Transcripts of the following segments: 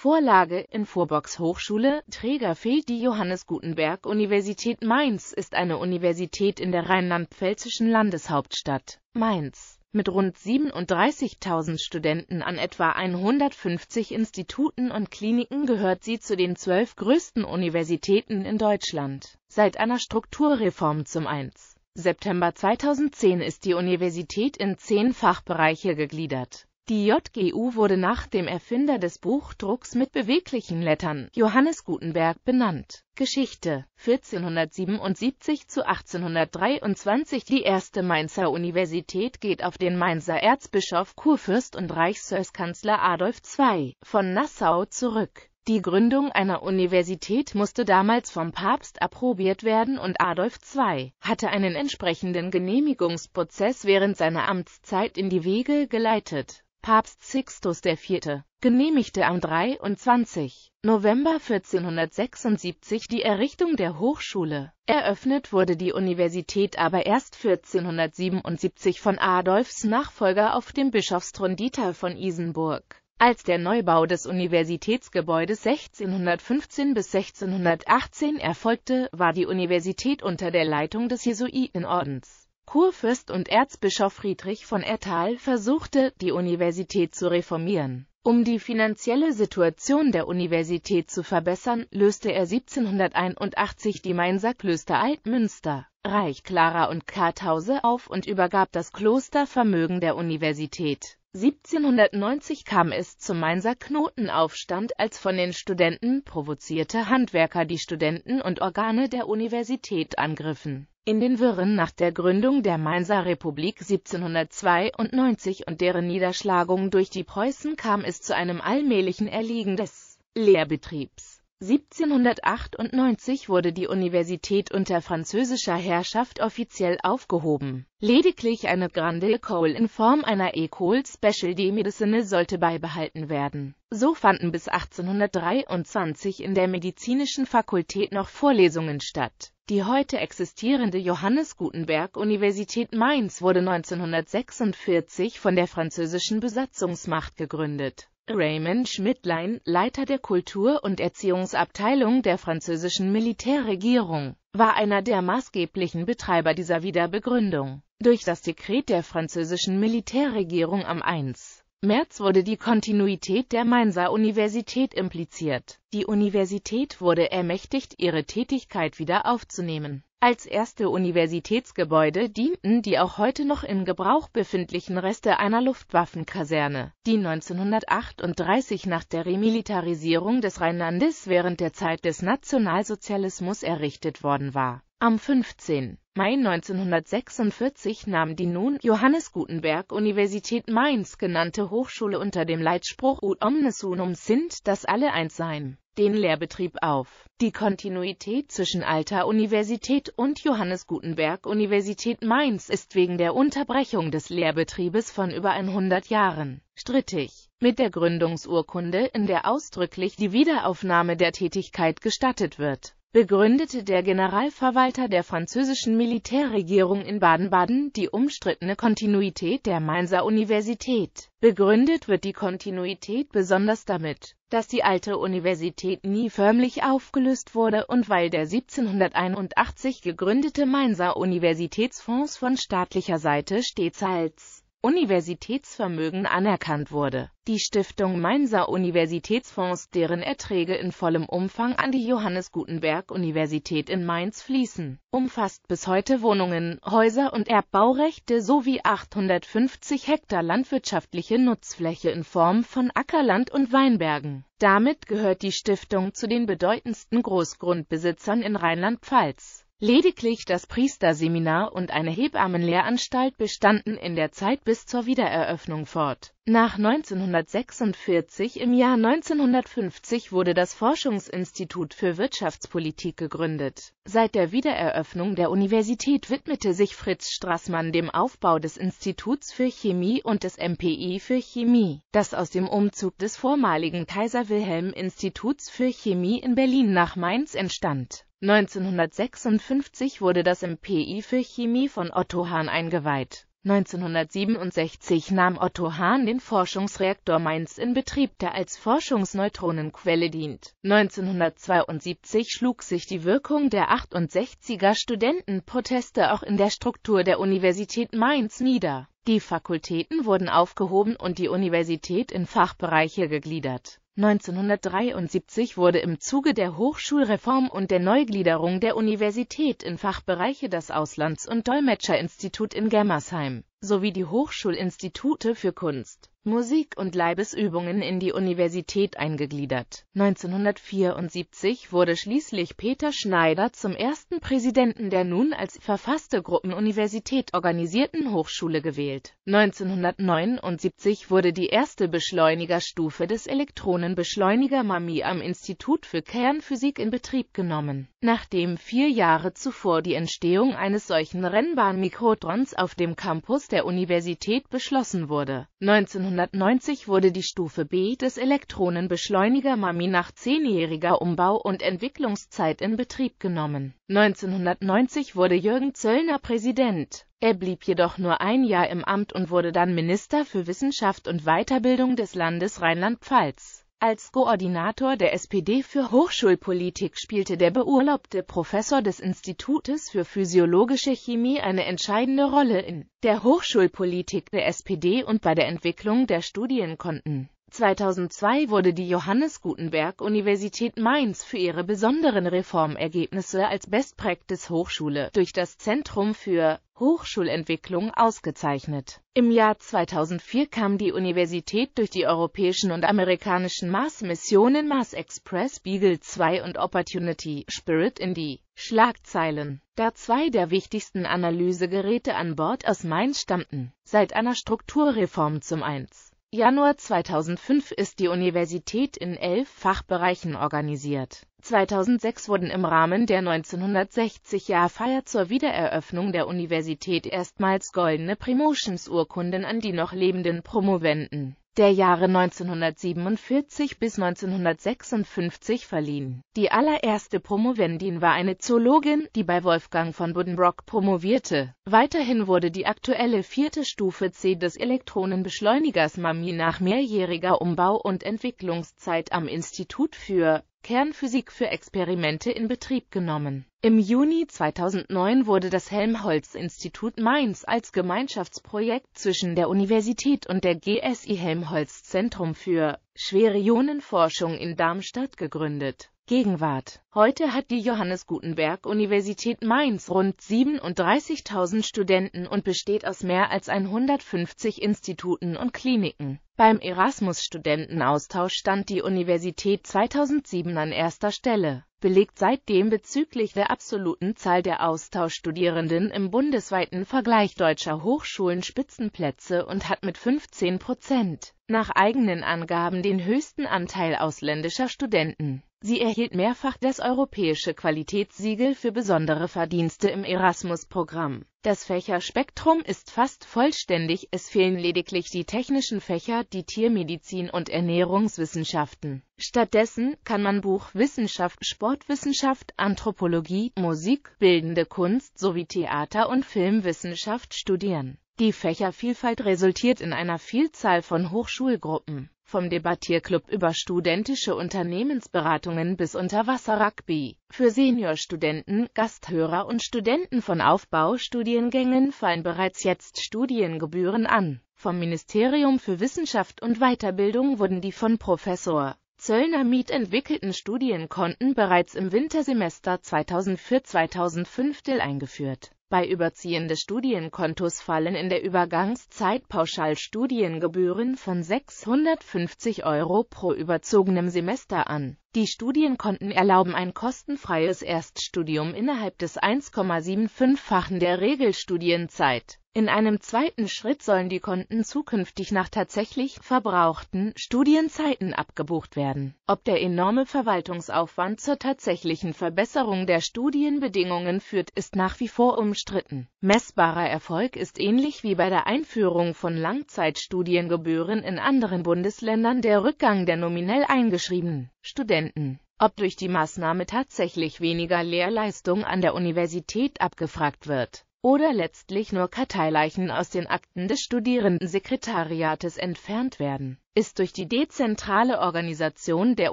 Vorlage in Vorbox Hochschule, Träger fehlt die Johannes Gutenberg Universität Mainz ist eine Universität in der rheinland-pfälzischen Landeshauptstadt Mainz mit rund 37.000 Studenten an etwa 150 Instituten und Kliniken gehört sie zu den zwölf größten Universitäten in Deutschland. Seit einer Strukturreform zum 1. September 2010 ist die Universität in zehn Fachbereiche gegliedert. Die JGU wurde nach dem Erfinder des Buchdrucks mit beweglichen Lettern, Johannes Gutenberg, benannt. Geschichte 1477 zu 1823 Die erste Mainzer Universität geht auf den Mainzer Erzbischof Kurfürst und Reichskanzler Adolf II. von Nassau zurück. Die Gründung einer Universität musste damals vom Papst approbiert werden und Adolf II. hatte einen entsprechenden Genehmigungsprozess während seiner Amtszeit in die Wege geleitet. Papst Sixtus IV., genehmigte am 23. November 1476 die Errichtung der Hochschule. Eröffnet wurde die Universität aber erst 1477 von Adolfs Nachfolger auf dem Bischofsthron Dieter von Isenburg. Als der Neubau des Universitätsgebäudes 1615 bis 1618 erfolgte, war die Universität unter der Leitung des Jesuitenordens. Kurfürst und Erzbischof Friedrich von Ertal versuchte, die Universität zu reformieren. Um die finanzielle Situation der Universität zu verbessern, löste er 1781 die Mainzer Klöster Altmünster, Reich Clara und Karthause auf und übergab das Klostervermögen der Universität. 1790 kam es zum Mainzer Knotenaufstand, als von den Studenten provozierte Handwerker die Studenten und Organe der Universität angriffen. In den Wirren nach der Gründung der Mainzer Republik 1792 und deren Niederschlagung durch die Preußen kam es zu einem allmählichen Erliegen des Lehrbetriebs 1798 wurde die Universität unter französischer Herrschaft offiziell aufgehoben. Lediglich eine Grande École in Form einer École Special de médecine sollte beibehalten werden. So fanden bis 1823 in der medizinischen Fakultät noch Vorlesungen statt. Die heute existierende Johannes Gutenberg Universität Mainz wurde 1946 von der französischen Besatzungsmacht gegründet Raymond Schmidtlein, Leiter der Kultur- und Erziehungsabteilung der französischen Militärregierung, war einer der maßgeblichen Betreiber dieser Wiederbegründung. Durch das Dekret der französischen Militärregierung am 1. März wurde die Kontinuität der Mainzer Universität impliziert. Die Universität wurde ermächtigt, ihre Tätigkeit wieder aufzunehmen. Als erste Universitätsgebäude dienten die auch heute noch in Gebrauch befindlichen Reste einer Luftwaffenkaserne, die 1938 nach der Remilitarisierung des Rheinlandes während der Zeit des Nationalsozialismus errichtet worden war. Am 15. Mai 1946 nahm die nun Johannes Gutenberg Universität Mainz genannte Hochschule unter dem Leitspruch Ut omnes unum sind, dass alle eins seien, den Lehrbetrieb auf. Die Kontinuität zwischen Alter Universität und Johannes Gutenberg Universität Mainz ist wegen der Unterbrechung des Lehrbetriebes von über 100 Jahren strittig. Mit der Gründungsurkunde, in der ausdrücklich die Wiederaufnahme der Tätigkeit gestattet wird begründete der Generalverwalter der französischen Militärregierung in Baden-Baden die umstrittene Kontinuität der Mainzer Universität. Begründet wird die Kontinuität besonders damit, dass die alte Universität nie förmlich aufgelöst wurde und weil der 1781 gegründete Mainzer Universitätsfonds von staatlicher Seite stets als Universitätsvermögen anerkannt wurde. Die Stiftung Mainzer Universitätsfonds, deren Erträge in vollem Umfang an die Johannes Gutenberg Universität in Mainz fließen, umfasst bis heute Wohnungen, Häuser und Erbbaurechte sowie 850 Hektar landwirtschaftliche Nutzfläche in Form von Ackerland und Weinbergen. Damit gehört die Stiftung zu den bedeutendsten Großgrundbesitzern in Rheinland-Pfalz Lediglich das Priesterseminar und eine Hebammenlehranstalt bestanden in der Zeit bis zur Wiedereröffnung fort. Nach 1946 im Jahr 1950 wurde das Forschungsinstitut für Wirtschaftspolitik gegründet. Seit der Wiedereröffnung der Universität widmete sich Fritz Strassmann dem Aufbau des Instituts für Chemie und des MPI für Chemie, das aus dem Umzug des vormaligen Kaiser-Wilhelm-Instituts für Chemie in Berlin nach Mainz entstand 1956 wurde das MPI für Chemie von Otto Hahn eingeweiht. 1967 nahm Otto Hahn den Forschungsreaktor Mainz in Betrieb, der als Forschungsneutronenquelle dient. 1972 schlug sich die Wirkung der 68er Studentenproteste auch in der Struktur der Universität Mainz nieder. Die Fakultäten wurden aufgehoben und die Universität in Fachbereiche gegliedert 1973 wurde im Zuge der Hochschulreform und der Neugliederung der Universität in Fachbereiche das Auslands- und Dolmetscherinstitut in Germersheim sowie die Hochschulinstitute für Kunst, Musik- und Leibesübungen in die Universität eingegliedert. 1974 wurde schließlich Peter Schneider zum ersten Präsidenten der nun als verfasste Gruppenuniversität organisierten Hochschule gewählt. 1979 wurde die erste Beschleunigerstufe des Elektronenbeschleuniger MAMI am Institut für Kernphysik in Betrieb genommen. Nachdem vier Jahre zuvor die Entstehung eines solchen Rennbahnmikrotrons auf dem Campus der Universität beschlossen wurde. 19 1990 wurde die Stufe B des Elektronenbeschleuniger MAMI nach zehnjähriger Umbau- und Entwicklungszeit in Betrieb genommen. 1990 wurde Jürgen Zöllner Präsident. Er blieb jedoch nur ein Jahr im Amt und wurde dann Minister für Wissenschaft und Weiterbildung des Landes Rheinland-Pfalz als Koordinator der SPD für Hochschulpolitik spielte der beurlaubte Professor des Institutes für Physiologische Chemie eine entscheidende Rolle in der Hochschulpolitik der SPD und bei der Entwicklung der Studienkonten. 2002 wurde die Johannes Gutenberg Universität Mainz für ihre besonderen Reformergebnisse als Best Practice Hochschule durch das Zentrum für Hochschulentwicklung ausgezeichnet. Im Jahr 2004 kam die Universität durch die europäischen und amerikanischen Mars-Missionen Mars Express, Beagle 2 und Opportunity Spirit in die Schlagzeilen, da zwei der wichtigsten Analysegeräte an Bord aus Mainz stammten, seit einer Strukturreform zum 1. Januar 2005 ist die Universität in elf Fachbereichen organisiert. 2006 wurden im Rahmen der 1960-Jahrfeier zur Wiedereröffnung der Universität erstmals goldene Promotionsurkunden an die noch lebenden Promovenden der Jahre 1947 bis 1956 verliehen. Die allererste Promovendin war eine Zoologin, die bei Wolfgang von Buddenbrock promovierte. Weiterhin wurde die aktuelle vierte Stufe C des Elektronenbeschleunigers MAMI nach mehrjähriger Umbau- und Entwicklungszeit am Institut für Kernphysik für Experimente in Betrieb genommen. Im Juni 2009 wurde das Helmholtz-Institut Mainz als Gemeinschaftsprojekt zwischen der Universität und der GSI Helmholtz-Zentrum für Schwere Ionenforschung in Darmstadt gegründet Gegenwart. Heute hat die Johannes Gutenberg Universität Mainz rund 37.000 Studenten und besteht aus mehr als 150 Instituten und Kliniken. Beim Erasmus-Studentenaustausch stand die Universität 2007 an erster Stelle, belegt seitdem bezüglich der absoluten Zahl der Austauschstudierenden im bundesweiten Vergleich deutscher Hochschulen Spitzenplätze und hat mit 15 Prozent nach eigenen Angaben den höchsten Anteil ausländischer Studenten. Sie erhielt mehrfach das Europäische Qualitätssiegel für besondere Verdienste im Erasmus-Programm. Das Fächerspektrum ist fast vollständig, es fehlen lediglich die technischen Fächer, die Tiermedizin und Ernährungswissenschaften. Stattdessen kann man Buchwissenschaft, Sportwissenschaft, Anthropologie, Musik, bildende Kunst sowie Theater- und Filmwissenschaft studieren. Die Fächervielfalt resultiert in einer Vielzahl von Hochschulgruppen vom Debattierclub über studentische Unternehmensberatungen bis unter Wasser rugby für Seniorstudenten, Gasthörer und Studenten von Aufbaustudiengängen fallen bereits jetzt Studiengebühren an. Vom Ministerium für Wissenschaft und Weiterbildung wurden die von Professor Zöllner Miet entwickelten Studienkonten bereits im Wintersemester 2004-2005 eingeführt bei Überziehen des Studienkontos fallen in der Übergangszeit pauschal Studiengebühren von 650 Euro pro überzogenem Semester an die Studienkonten erlauben ein kostenfreies Erststudium innerhalb des 1,75-fachen der Regelstudienzeit. In einem zweiten Schritt sollen die Konten zukünftig nach tatsächlich verbrauchten Studienzeiten abgebucht werden. Ob der enorme Verwaltungsaufwand zur tatsächlichen Verbesserung der Studienbedingungen führt, ist nach wie vor umstritten. Messbarer Erfolg ist ähnlich wie bei der Einführung von Langzeitstudiengebühren in anderen Bundesländern der Rückgang der nominell eingeschriebenen Studenten. Ob durch die Maßnahme tatsächlich weniger Lehrleistung an der Universität abgefragt wird? oder letztlich nur Karteileichen aus den Akten des Studierendensekretariates entfernt werden, ist durch die dezentrale Organisation der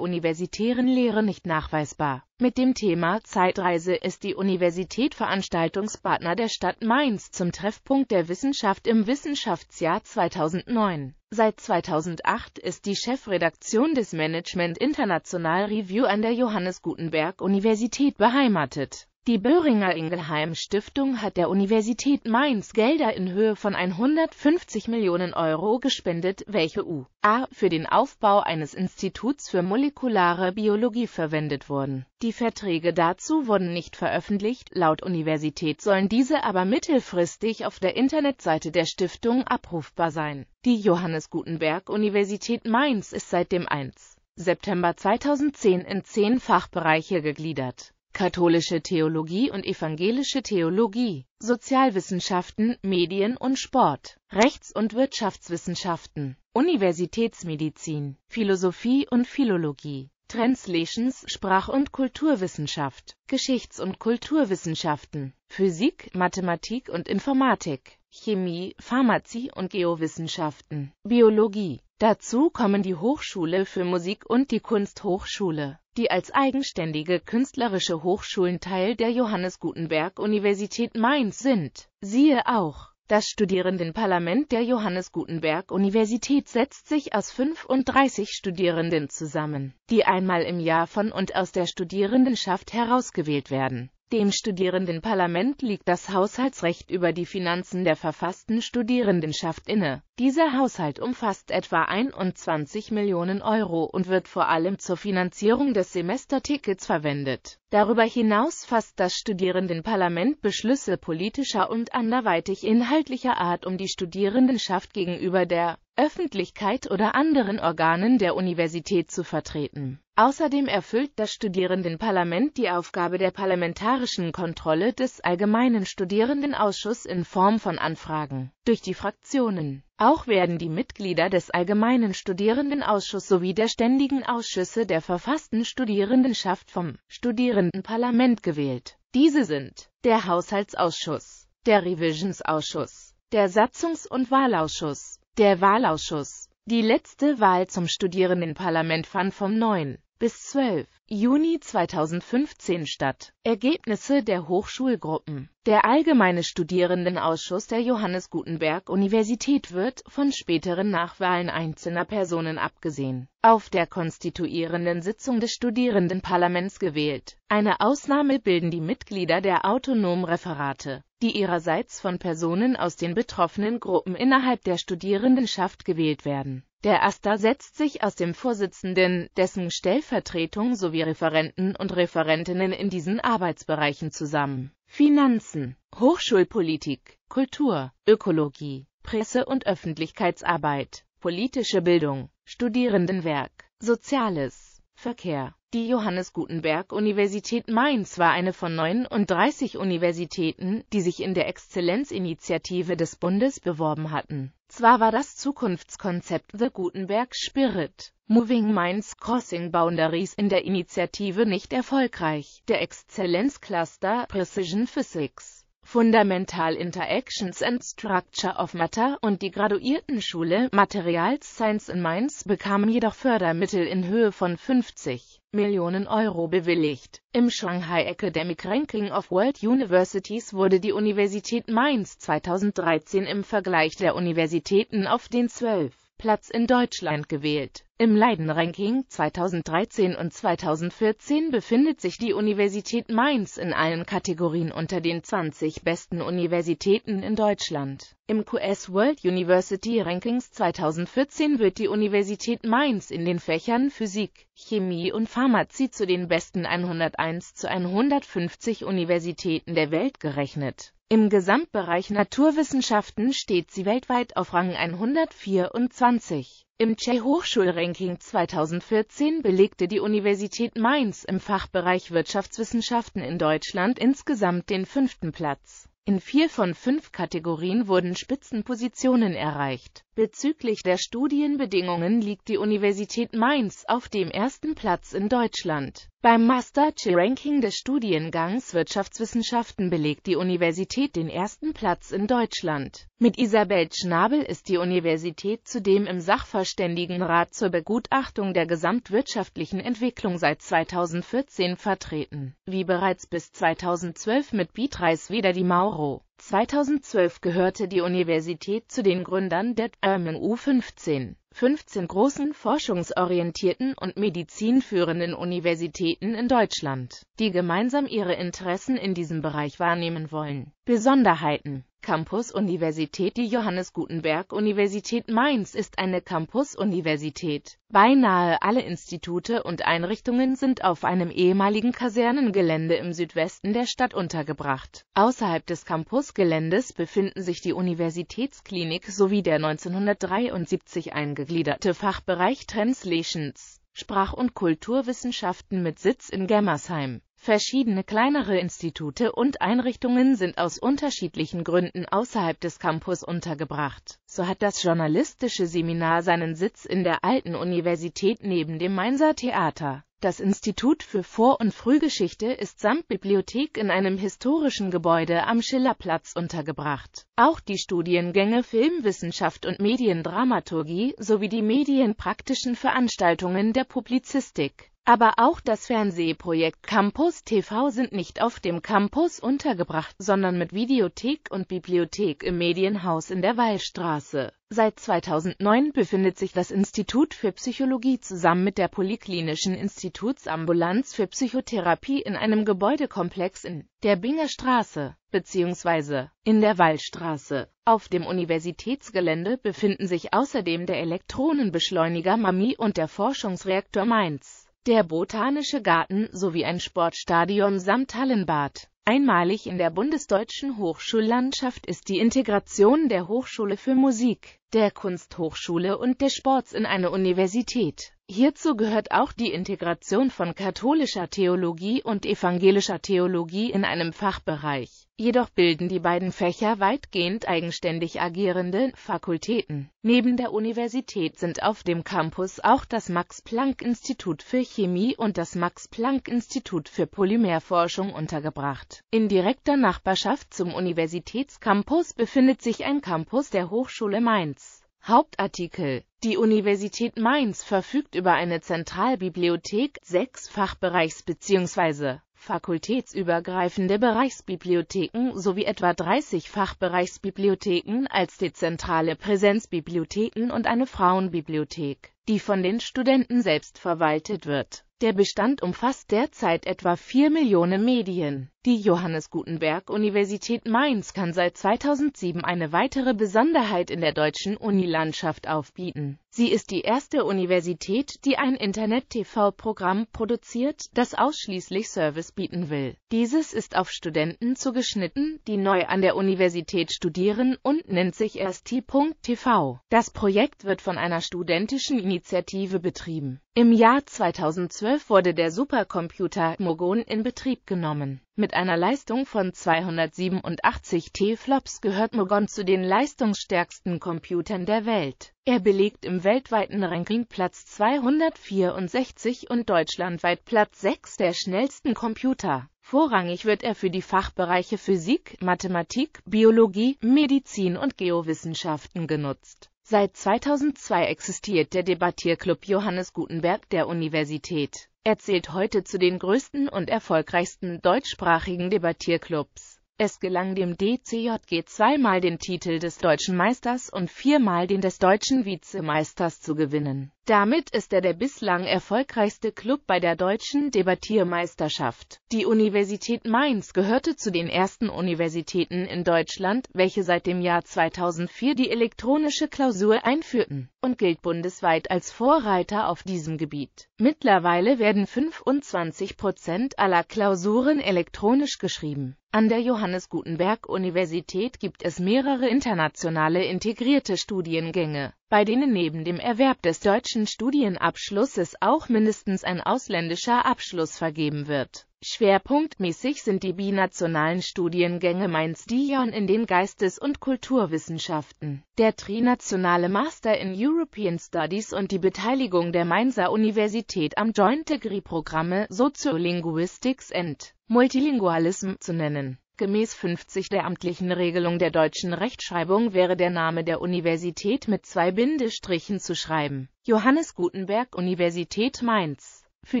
universitären Lehre nicht nachweisbar. Mit dem Thema Zeitreise ist die Universität Veranstaltungspartner der Stadt Mainz zum Treffpunkt der Wissenschaft im Wissenschaftsjahr 2009. Seit 2008 ist die Chefredaktion des Management International Review an der Johannes Gutenberg Universität beheimatet die Böhringer Ingelheim Stiftung hat der Universität Mainz Gelder in Höhe von 150 Millionen Euro gespendet, welche u.a. für den Aufbau eines Instituts für molekulare Biologie verwendet wurden. Die Verträge dazu wurden nicht veröffentlicht, laut Universität sollen diese aber mittelfristig auf der Internetseite der Stiftung abrufbar sein. Die Johannes Gutenberg Universität Mainz ist seit dem 1. September 2010 in zehn Fachbereiche gegliedert katholische Theologie und evangelische Theologie, Sozialwissenschaften, Medien und Sport, Rechts- und Wirtschaftswissenschaften, Universitätsmedizin, Philosophie und Philologie. Translations, Sprach- und Kulturwissenschaft, Geschichts- und Kulturwissenschaften, Physik, Mathematik und Informatik, Chemie, Pharmazie und Geowissenschaften, Biologie. Dazu kommen die Hochschule für Musik und die Kunsthochschule, die als eigenständige künstlerische Hochschulen Teil der Johannes Gutenberg Universität Mainz sind. Siehe auch das Studierendenparlament der Johannes Gutenberg Universität setzt sich aus 35 Studierenden zusammen, die einmal im Jahr von und aus der Studierendenschaft herausgewählt werden dem Studierendenparlament liegt das Haushaltsrecht über die Finanzen der verfassten Studierendenschaft inne. Dieser Haushalt umfasst etwa 21 Millionen Euro und wird vor allem zur Finanzierung des Semestertickets verwendet. Darüber hinaus fasst das Studierendenparlament Beschlüsse politischer und anderweitig inhaltlicher Art, um die Studierendenschaft gegenüber der Öffentlichkeit oder anderen Organen der Universität zu vertreten Außerdem erfüllt das Studierendenparlament die Aufgabe der parlamentarischen Kontrolle des Allgemeinen Studierendenausschusses in Form von Anfragen durch die Fraktionen. Auch werden die Mitglieder des Allgemeinen Studierendenausschusses sowie der ständigen Ausschüsse der verfassten Studierendenschaft vom Studierendenparlament gewählt. Diese sind der Haushaltsausschuss, der Revisionsausschuss, der Satzungs- und Wahlausschuss, der Wahlausschuss. Die letzte Wahl zum Studierendenparlament fand vom 9 bis 12. Juni 2015 statt. Ergebnisse der Hochschulgruppen. Der Allgemeine Studierendenausschuss der Johannes Gutenberg Universität wird, von späteren Nachwahlen einzelner Personen abgesehen, auf der konstituierenden Sitzung des Studierendenparlaments gewählt. Eine Ausnahme bilden die Mitglieder der autonomen Referate, die ihrerseits von Personen aus den betroffenen Gruppen innerhalb der Studierendenschaft gewählt werden der AStA setzt sich aus dem Vorsitzenden, dessen Stellvertretung sowie Referenten und Referentinnen in diesen Arbeitsbereichen zusammen. Finanzen, Hochschulpolitik, Kultur, Ökologie, Presse- und Öffentlichkeitsarbeit, politische Bildung, Studierendenwerk, Soziales, Verkehr. Die Johannes Gutenberg Universität Mainz war eine von 39 Universitäten, die sich in der Exzellenzinitiative des Bundes beworben hatten. Zwar war das Zukunftskonzept The Gutenberg Spirit, Moving Minds Crossing Boundaries in der Initiative nicht erfolgreich. Der Exzellenzcluster Precision Physics Fundamental Interactions and Structure of Matter und die Graduiertenschule Materials Science in Mainz bekamen jedoch Fördermittel in Höhe von 50 Millionen Euro bewilligt. Im Shanghai Academic Ranking of World Universities wurde die Universität Mainz 2013 im Vergleich der Universitäten auf den 12. Platz in Deutschland gewählt. Im Leiden-Ranking 2013 und 2014 befindet sich die Universität Mainz in allen Kategorien unter den 20 besten Universitäten in Deutschland. Im QS World University Rankings 2014 wird die Universität Mainz in den Fächern Physik, Chemie und Pharmazie zu den besten 101 zu 150 Universitäten der Welt gerechnet. Im Gesamtbereich Naturwissenschaften steht sie weltweit auf Rang 124. Im che hochschulranking 2014 belegte die Universität Mainz im Fachbereich Wirtschaftswissenschaften in Deutschland insgesamt den fünften Platz. In vier von fünf Kategorien wurden Spitzenpositionen erreicht. Bezüglich der Studienbedingungen liegt die Universität Mainz auf dem ersten Platz in Deutschland. Beim Master-Ranking des Studiengangs Wirtschaftswissenschaften belegt die Universität den ersten Platz in Deutschland. Mit Isabel Schnabel ist die Universität zudem im Sachverständigenrat zur Begutachtung der gesamtwirtschaftlichen Entwicklung seit 2014 vertreten, wie bereits bis 2012 mit Beatrice Weder die Mauro. 2012 gehörte die Universität zu den Gründern der TMU 15, 15 großen forschungsorientierten und medizinführenden Universitäten in Deutschland, die gemeinsam ihre Interessen in diesem Bereich wahrnehmen wollen. Besonderheiten Campus Universität Die Johannes Gutenberg Universität Mainz ist eine Campus-Universität. Beinahe alle Institute und Einrichtungen sind auf einem ehemaligen Kasernengelände im Südwesten der Stadt untergebracht. Außerhalb des Campusgeländes befinden sich die Universitätsklinik sowie der 1973 eingegliederte Fachbereich Translations, Sprach- und Kulturwissenschaften mit Sitz in Gemmersheim. Verschiedene kleinere Institute und Einrichtungen sind aus unterschiedlichen Gründen außerhalb des Campus untergebracht. So hat das journalistische Seminar seinen Sitz in der Alten Universität neben dem Mainzer Theater. Das Institut für Vor- und Frühgeschichte ist samt Bibliothek in einem historischen Gebäude am Schillerplatz untergebracht. Auch die Studiengänge Filmwissenschaft und Mediendramaturgie sowie die medienpraktischen Veranstaltungen der Publizistik aber auch das Fernsehprojekt Campus TV sind nicht auf dem Campus untergebracht, sondern mit Videothek und Bibliothek im Medienhaus in der Wallstraße. Seit 2009 befindet sich das Institut für Psychologie zusammen mit der Polyklinischen Institutsambulanz für Psychotherapie in einem Gebäudekomplex in der Binger Straße bzw. in der Wallstraße. Auf dem Universitätsgelände befinden sich außerdem der Elektronenbeschleuniger MAMI und der Forschungsreaktor Mainz der Botanische Garten sowie ein Sportstadion samt Hallenbad. Einmalig in der bundesdeutschen Hochschullandschaft ist die Integration der Hochschule für Musik, der Kunsthochschule und des Sports in eine Universität. Hierzu gehört auch die Integration von katholischer Theologie und evangelischer Theologie in einem Fachbereich. Jedoch bilden die beiden Fächer weitgehend eigenständig agierende Fakultäten. Neben der Universität sind auf dem Campus auch das Max-Planck-Institut für Chemie und das Max-Planck-Institut für Polymerforschung untergebracht. In direkter Nachbarschaft zum Universitätscampus befindet sich ein Campus der Hochschule Mainz. Hauptartikel die Universität Mainz verfügt über eine Zentralbibliothek, sechs Fachbereichs- bzw. fakultätsübergreifende Bereichsbibliotheken sowie etwa 30 Fachbereichsbibliotheken als dezentrale Präsenzbibliotheken und eine Frauenbibliothek, die von den Studenten selbst verwaltet wird der Bestand umfasst derzeit etwa 4 Millionen Medien. Die Johannes Gutenberg Universität Mainz kann seit 2007 eine weitere Besonderheit in der deutschen Unilandschaft aufbieten. Sie ist die erste Universität, die ein Internet-TV-Programm produziert, das ausschließlich Service bieten will. Dieses ist auf Studenten zugeschnitten, die neu an der Universität studieren und nennt sich erst.tv. Das Projekt wird von einer studentischen Initiative betrieben. Im Jahr 2012 wurde der Supercomputer Mogon in Betrieb genommen. Mit einer Leistung von 287 T-Flops gehört Mogon zu den leistungsstärksten Computern der Welt. Er belegt im weltweiten Ranking Platz 264 und deutschlandweit Platz 6 der schnellsten Computer. Vorrangig wird er für die Fachbereiche Physik, Mathematik, Biologie, Medizin und Geowissenschaften genutzt. Seit 2002 existiert der Debattierclub Johannes Gutenberg der Universität. Er zählt heute zu den größten und erfolgreichsten deutschsprachigen Debattierclubs. Es gelang dem DCJG zweimal den Titel des deutschen Meisters und viermal den des deutschen Vizemeisters zu gewinnen damit ist er der bislang erfolgreichste Club bei der deutschen Debattiermeisterschaft. Die Universität Mainz gehörte zu den ersten Universitäten in Deutschland, welche seit dem Jahr 2004 die elektronische Klausur einführten und gilt bundesweit als Vorreiter auf diesem Gebiet. Mittlerweile werden 25 Prozent aller Klausuren elektronisch geschrieben. An der Johannes Gutenberg Universität gibt es mehrere internationale integrierte Studiengänge bei denen neben dem Erwerb des deutschen Studienabschlusses auch mindestens ein ausländischer Abschluss vergeben wird. Schwerpunktmäßig sind die binationalen Studiengänge Mainz Dion in den Geistes- und Kulturwissenschaften, der trinationale Master in European Studies und die Beteiligung der Mainzer Universität am Joint Degree Programme Soziolinguistics and Multilingualism zu nennen Gemäß 50 der amtlichen Regelung der deutschen Rechtschreibung wäre der Name der Universität mit zwei Bindestrichen zu schreiben. Johannes Gutenberg Universität Mainz. Für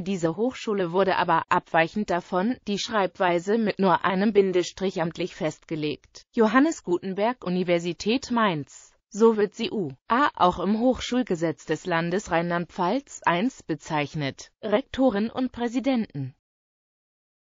diese Hochschule wurde aber, abweichend davon, die Schreibweise mit nur einem Bindestrich amtlich festgelegt. Johannes Gutenberg Universität Mainz so wird sie U.A. auch im Hochschulgesetz des Landes Rheinland-Pfalz I bezeichnet. Rektoren und Präsidenten